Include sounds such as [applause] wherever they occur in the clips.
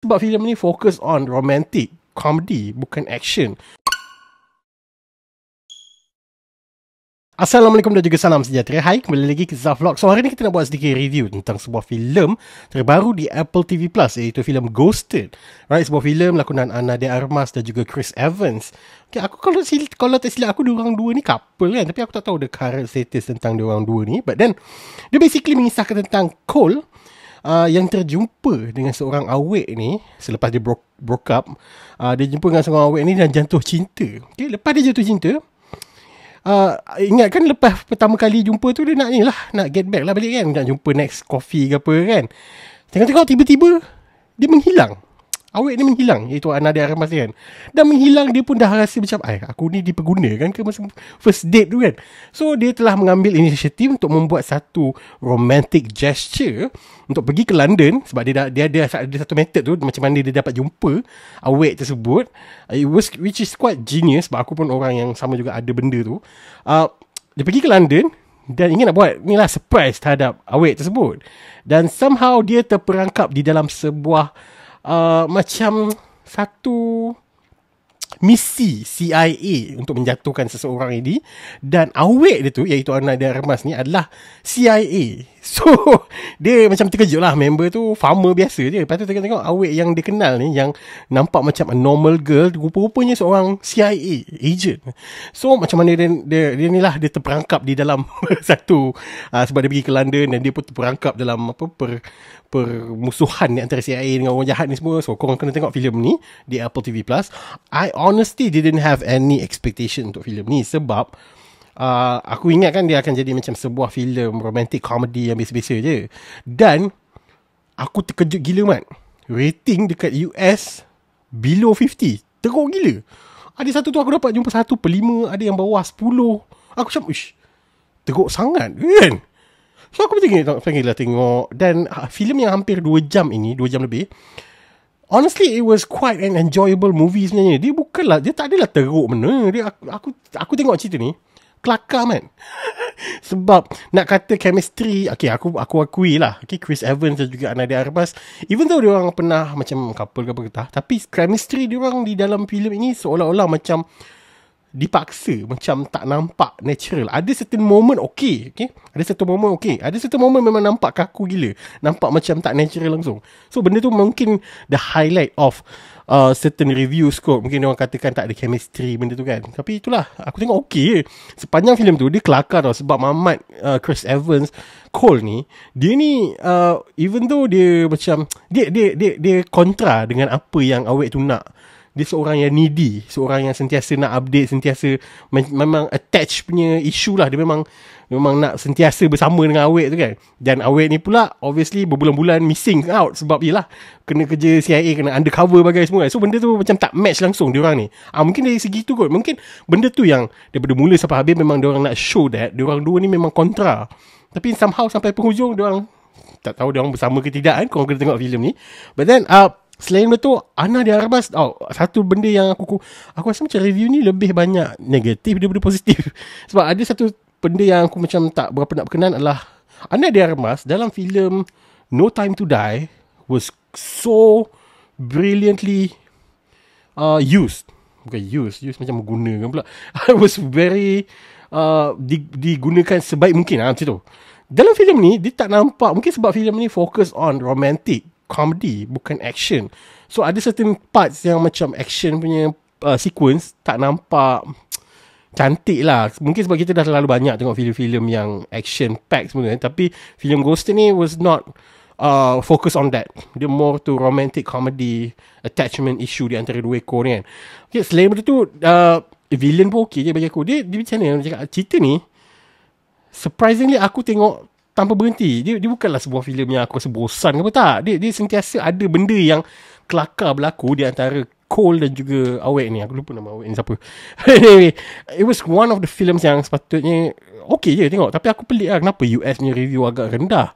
Sebab filem ni fokus on romantic comedy bukan action. Assalamualaikum dan juga salam sejahtera. Hai, kembali lagi ke Zaf Vlog. So, hari ni kita nak buat sedikit review tentang sebuah filem terbaru di Apple TV Plus iaitu filem Ghosted. Right, sebuah filem lakonan Anna de Armas dan juga Chris Evans. Okay, aku kalau sil- kalau tak silap aku dua orang dua ni couple kan, tapi aku tak tahu the current status tentang dua orang dua ni. But then dia basically mengisahkan tentang Cole uh, yang terjumpa dengan seorang awek ni selepas dia bro- broke up uh, dia jumpa dengan seorang awek ni dan jatuh cinta okey lepas dia jatuh cinta Uh, ah, ingat kan lepas pertama kali jumpa tu dia nak ni lah Nak get back lah balik kan Nak jumpa next coffee ke apa kan Tengok-tengok tiba-tiba Dia menghilang Awet ni menghilang Iaitu Ana de Armas ni kan Dan menghilang Dia pun dah rasa macam Eh aku ni dipergunakan ke Masa first date tu kan So dia telah mengambil inisiatif Untuk membuat satu Romantic gesture Untuk pergi ke London Sebab dia, dah, dia ada Ada satu method tu Macam mana dia dapat jumpa Awet tersebut It was, Which is quite genius Sebab aku pun orang yang Sama juga ada benda tu uh, Dia pergi ke London dan ingin nak buat ni lah surprise terhadap awet tersebut. Dan somehow dia terperangkap di dalam sebuah Uh, macam satu misi CIA untuk menjatuhkan seseorang ini dan awek dia tu iaitu anak dia remas ni adalah CIA [laughs] So Dia macam terkejut lah Member tu Farmer biasa je Lepas tu tengok-tengok Awet yang dia kenal ni Yang nampak macam A normal girl Rupa-rupanya seorang CIA Agent So macam mana Dia, dia, dia ni lah Dia terperangkap Di dalam [laughs] Satu uh, Sebab dia pergi ke London Dan dia pun terperangkap Dalam apa per, Permusuhan ni Antara CIA Dengan orang jahat ni semua So korang kena tengok filem ni Di Apple TV Plus I honestly Didn't have any expectation Untuk filem ni Sebab uh, aku ingat kan dia akan jadi macam sebuah filem romantic komedi yang biasa-biasa je. Dan aku terkejut gila mat. Rating dekat US below 50. Teruk gila. Ada satu tu aku dapat jumpa satu per lima. Ada yang bawah sepuluh. Aku macam, ish. Teruk sangat kan? So aku pergi tengok, pergi lah tengok Dan uh, filem yang hampir dua jam ini dua jam lebih Honestly it was quite an enjoyable movie sebenarnya Dia bukanlah Dia tak adalah teruk mana dia, aku, aku, aku tengok cerita ni kelakar man sebab nak kata chemistry okay aku aku akui lah okay Chris Evans dan juga Ana de Armas even though dia orang pernah macam couple ke apa kata tapi chemistry dia orang di dalam filem ini seolah-olah macam dipaksa macam tak nampak natural ada certain moment okey okay. ada certain moment okey ada certain moment memang nampak kaku gila nampak macam tak natural langsung so benda tu mungkin the highlight of uh, certain review scope mungkin orang katakan tak ada chemistry benda tu kan tapi itulah aku tengok okey sepanjang filem tu dia kelakar tau sebab Mamat uh, Chris Evans Cole ni dia ni uh, even though dia macam dia dia dia dia kontra dengan apa yang awek tu nak dia seorang yang needy seorang yang sentiasa nak update sentiasa memang attach punya issue lah dia memang memang nak sentiasa bersama dengan awek tu kan dan awek ni pula obviously berbulan-bulan missing out sebab ialah kena kerja CIA kena undercover bagai semua kan. so benda tu macam tak match langsung dia orang ni ah mungkin dari segi tu kot mungkin benda tu yang daripada mula sampai habis memang dia orang nak show that dia orang dua ni memang kontra tapi somehow sampai penghujung dia orang tak tahu dia orang bersama ke tidak kan korang kena tengok filem ni but then uh, Selain benda tu Ana di Arbas oh, Satu benda yang aku Aku rasa macam review ni Lebih banyak negatif Daripada positif [laughs] Sebab ada satu Benda yang aku macam Tak berapa nak berkenan adalah Ana di Arbas Dalam filem No Time to Die Was so Brilliantly uh, Used Bukan used Used macam menggunakan pula [laughs] I was very uh, Digunakan sebaik mungkin lah, Macam tu dalam filem ni dia tak nampak mungkin sebab filem ni fokus on romantic comedy bukan action so ada certain parts yang macam action punya uh, sequence tak nampak cantik lah mungkin sebab kita dah terlalu banyak tengok filem-filem yang action packed sebenarnya kan. tapi filem ghost ni was not uh, focus on that dia more to romantic comedy attachment issue di antara dua ekor ni kan okay, selain benda tu uh, villain pun okay je bagi aku dia, dia macam mana cerita ni surprisingly aku tengok tanpa berhenti. Dia dia bukanlah sebuah filem yang aku rasa bosan ke apa tak. Dia dia sentiasa ada benda yang kelakar berlaku di antara Cole dan juga Awek ni. Aku lupa nama Awek ni siapa. [laughs] anyway, it was one of the films yang sepatutnya okey je tengok. Tapi aku pelik lah kenapa US ni review agak rendah.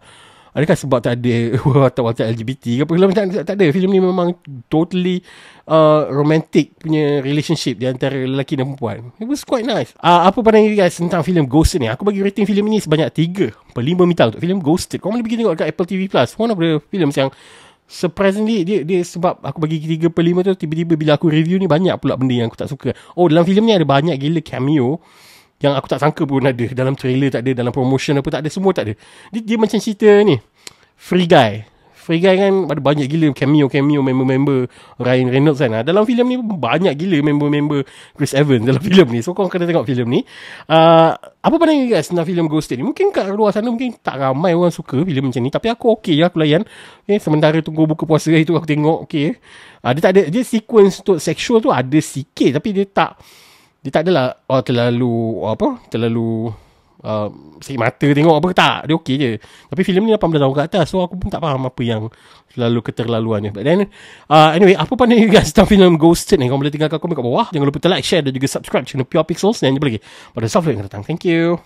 Adakah sebab tak ada [laughs] watak-watak LGBT ke apa? Kalau macam tak, ada. Film ni memang totally uh, romantic punya relationship di antara lelaki dan perempuan. It was quite nice. Uh, apa pandangan you guys tentang film Ghosted ni? Aku bagi rating film ni sebanyak 3 per 5 bintang untuk film Ghosted. Kau boleh pergi tengok kat Apple TV Plus. One of the films yang Surprisingly dia, dia sebab aku bagi 3 per 5 tu Tiba-tiba bila aku review ni Banyak pula benda yang aku tak suka Oh dalam filem ni ada banyak gila cameo yang aku tak sangka pun ada dalam trailer tak ada dalam promotion apa tak ada semua tak ada dia, dia macam cerita ni free guy free guy kan ada banyak gila cameo cameo member-member Ryan Reynolds kan ah, dalam filem ni banyak gila member-member Chris Evans dalam [laughs] filem ni so kau kena tengok filem ni uh, apa pandangan guys tentang filem Ghost State ni mungkin kat luar sana mungkin tak ramai orang suka filem macam ni tapi aku okey ya lah aku layan okay, eh, sementara tunggu buka puasa itu aku tengok okay. uh, ah, dia tak ada dia sequence untuk sexual tu ada sikit tapi dia tak dia tak adalah oh, terlalu apa terlalu uh, sikit mata tengok apa tak dia okey je tapi filem ni 18 tahun ke atas so aku pun tak faham apa yang selalu keterlaluannya but then uh, anyway apa pandai you [laughs] guys tentang filem Ghosted ni kau boleh tinggalkan komen kat bawah jangan lupa like share dan juga subscribe channel Pure Pixels dan jumpa lagi pada software yang datang thank you